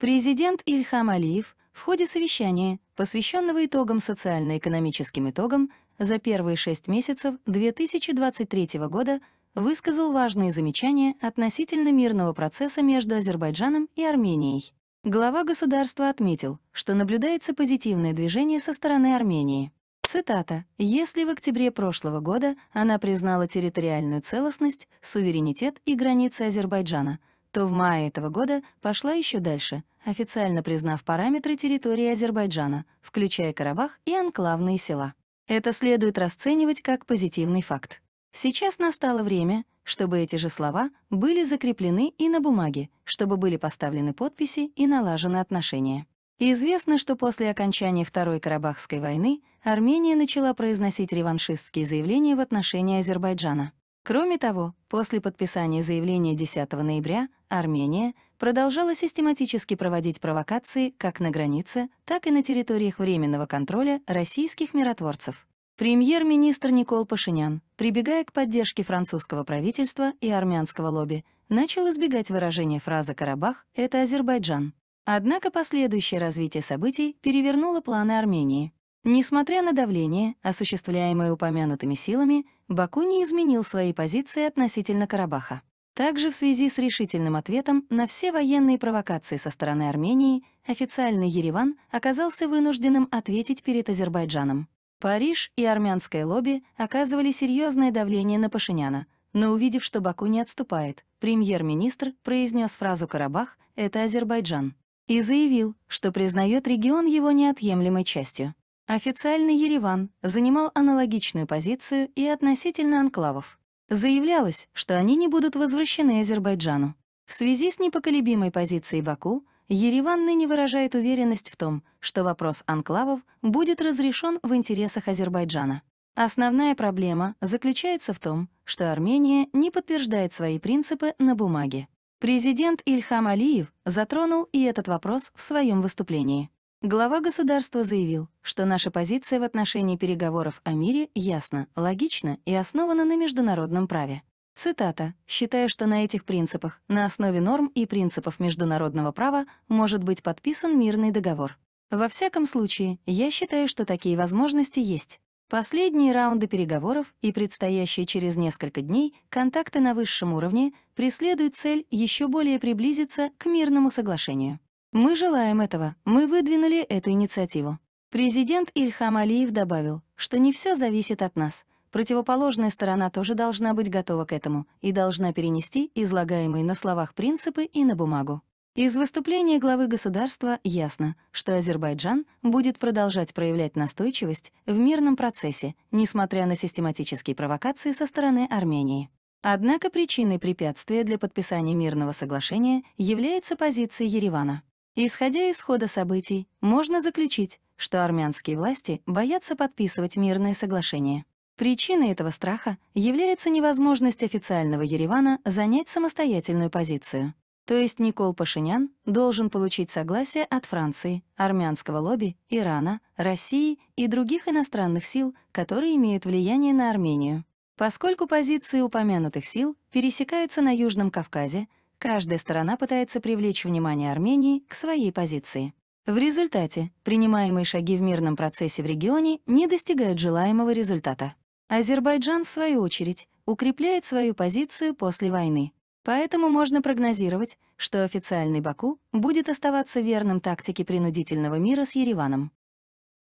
Президент Ильхам Алиев в ходе совещания, посвященного итогам социально-экономическим итогам за первые шесть месяцев 2023 года, высказал важные замечания относительно мирного процесса между Азербайджаном и Арменией. Глава государства отметил, что наблюдается позитивное движение со стороны Армении. Цитата. «Если в октябре прошлого года она признала территориальную целостность, суверенитет и границы Азербайджана», то в мае этого года пошла еще дальше, официально признав параметры территории Азербайджана, включая Карабах и анклавные села. Это следует расценивать как позитивный факт. Сейчас настало время, чтобы эти же слова были закреплены и на бумаге, чтобы были поставлены подписи и налажены отношения. известно, что после окончания Второй Карабахской войны Армения начала произносить реваншистские заявления в отношении Азербайджана. Кроме того, после подписания заявления 10 ноября Армения продолжала систематически проводить провокации как на границе, так и на территориях временного контроля российских миротворцев. Премьер-министр Никол Пашинян, прибегая к поддержке французского правительства и армянского лобби, начал избегать выражения фразы «Карабах — это Азербайджан». Однако последующее развитие событий перевернуло планы Армении. Несмотря на давление, осуществляемое упомянутыми силами, Баку не изменил своей позиции относительно Карабаха. Также в связи с решительным ответом на все военные провокации со стороны Армении официальный Ереван оказался вынужденным ответить перед Азербайджаном. Париж и армянское лобби оказывали серьезное давление на Пашиняна, но увидев, что Баку не отступает, премьер-министр произнес фразу «Карабах — это Азербайджан» и заявил, что признает регион его неотъемлемой частью. Официально Ереван занимал аналогичную позицию и относительно анклавов. Заявлялось, что они не будут возвращены Азербайджану. В связи с непоколебимой позицией Баку, Ереван ныне выражает уверенность в том, что вопрос анклавов будет разрешен в интересах Азербайджана. Основная проблема заключается в том, что Армения не подтверждает свои принципы на бумаге. Президент Ильхам Алиев затронул и этот вопрос в своем выступлении. Глава государства заявил, что наша позиция в отношении переговоров о мире ясна, логична и основана на международном праве. Цитата. «Считаю, что на этих принципах, на основе норм и принципов международного права, может быть подписан мирный договор. Во всяком случае, я считаю, что такие возможности есть. Последние раунды переговоров и предстоящие через несколько дней контакты на высшем уровне преследуют цель еще более приблизиться к мирному соглашению. Мы желаем этого, мы выдвинули эту инициативу. Президент Ильхам Алиев добавил, что не все зависит от нас. Противоположная сторона тоже должна быть готова к этому и должна перенести излагаемые на словах принципы и на бумагу. Из выступления главы государства ясно, что Азербайджан будет продолжать проявлять настойчивость в мирном процессе, несмотря на систематические провокации со стороны Армении. Однако причиной препятствия для подписания мирного соглашения является позиция Еревана. Исходя из хода событий, можно заключить, что армянские власти боятся подписывать мирное соглашение. Причиной этого страха является невозможность официального Еревана занять самостоятельную позицию. То есть Никол Пашинян должен получить согласие от Франции, армянского лобби, Ирана, России и других иностранных сил, которые имеют влияние на Армению. Поскольку позиции упомянутых сил пересекаются на Южном Кавказе, Каждая сторона пытается привлечь внимание Армении к своей позиции. В результате принимаемые шаги в мирном процессе в регионе не достигают желаемого результата. Азербайджан, в свою очередь, укрепляет свою позицию после войны. Поэтому можно прогнозировать, что официальный Баку будет оставаться верным тактике принудительного мира с Ереваном.